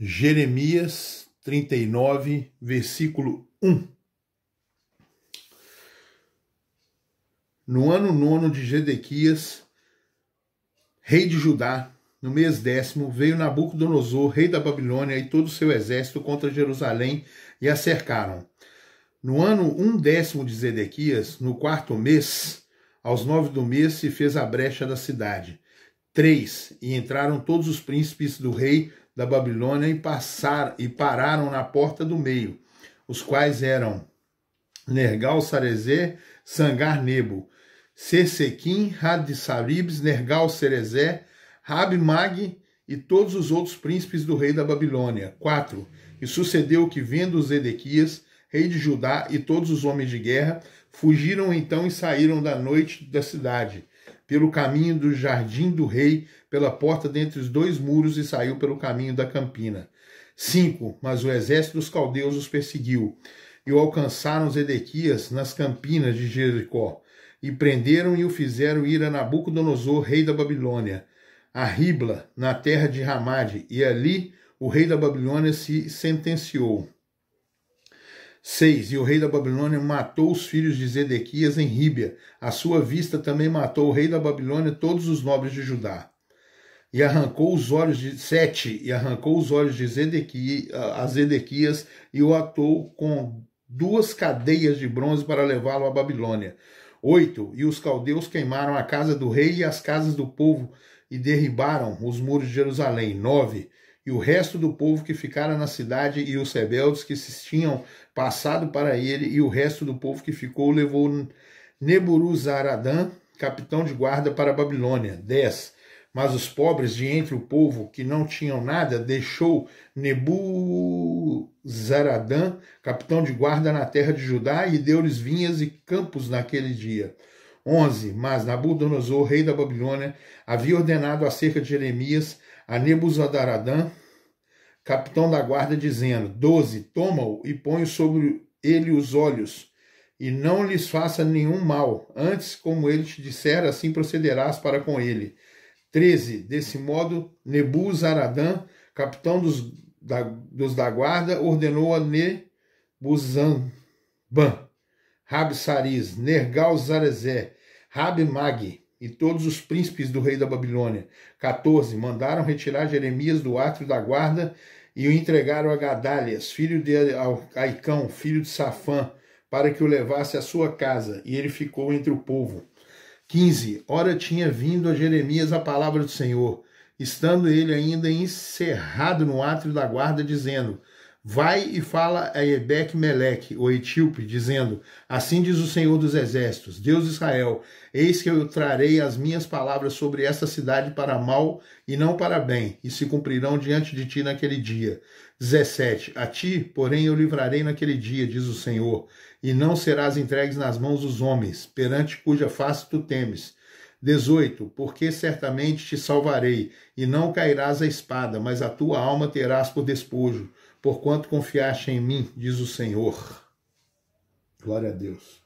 Jeremias 39, versículo 1. No ano nono de Gedequias, rei de Judá, no mês décimo, veio Nabucodonosor, rei da Babilônia, e todo o seu exército contra Jerusalém e a cercaram. No ano um décimo de Zedequias, no quarto mês, aos nove do mês, se fez a brecha da cidade 3. E entraram todos os príncipes do rei da Babilônia e passaram e pararam na porta do meio, os quais eram Nergal Sarezer, Sangar Nebo, Sersequim, Hadissaribes, Nergal Rabi Mag e todos os outros príncipes do rei da Babilônia. 4. E sucedeu que, vendo Zedequias, rei de Judá, e todos os homens de guerra, fugiram então e saíram da noite da cidade pelo caminho do jardim do rei, pela porta dentre os dois muros e saiu pelo caminho da campina. 5. Mas o exército dos caldeus os perseguiu e o alcançaram Zedequias nas campinas de Jericó e prenderam e o fizeram ir a Nabucodonosor, rei da Babilônia, a Ribla, na terra de Ramade, e ali o rei da Babilônia se sentenciou. 6. E o rei da Babilônia matou os filhos de Zedequias em Ríbia. A sua vista também matou o rei da Babilônia todos os nobres de Judá. E arrancou os olhos de sete, e arrancou os olhos de Zedequias, a Zedequias e o atou com duas cadeias de bronze para levá-lo à Babilônia. 8. E os caldeus queimaram a casa do rei e as casas do povo e derribaram os muros de Jerusalém. 9 e o resto do povo que ficara na cidade e os rebeldes que se tinham passado para ele e o resto do povo que ficou levou Nebuzaradã, capitão de guarda, para a Babilônia. 10. Mas os pobres de entre o povo que não tinham nada deixou Nebuzaradã, capitão de guarda na terra de Judá, e deu-lhes vinhas e campos naquele dia. 11. Mas Nabucodonosor, rei da Babilônia, havia ordenado acerca de Jeremias a Nebuzadaradã, capitão da guarda, dizendo: 12. Toma-o e põe sobre ele os olhos, e não lhes faça nenhum mal. Antes, como ele te disser, assim procederás para com ele. 13. Desse modo, Nebuzaradã, capitão dos da, dos da guarda, ordenou a Nebuzanban Rabi Saris, Nergal Zarezé, Rabi Mag e todos os príncipes do rei da Babilônia. 14. Mandaram retirar Jeremias do átrio da guarda e o entregaram a Gadalias, filho de Aicão, filho de Safã, para que o levasse à sua casa, e ele ficou entre o povo. 15. Ora tinha vindo a Jeremias a palavra do Senhor, estando ele ainda encerrado no átrio da guarda, dizendo: Vai e fala a Ebeque Meleque, o etíope, dizendo: Assim diz o Senhor dos Exércitos, Deus de Israel: Eis que eu trarei as minhas palavras sobre esta cidade para mal e não para bem, e se cumprirão diante de ti naquele dia. 17. A ti, porém, eu livrarei naquele dia, diz o Senhor, e não serás entregues nas mãos dos homens, perante cuja face tu temes. 18. Porque certamente te salvarei, e não cairás a espada, mas a tua alma terás por despojo, porquanto confiaste em mim, diz o Senhor. Glória a Deus.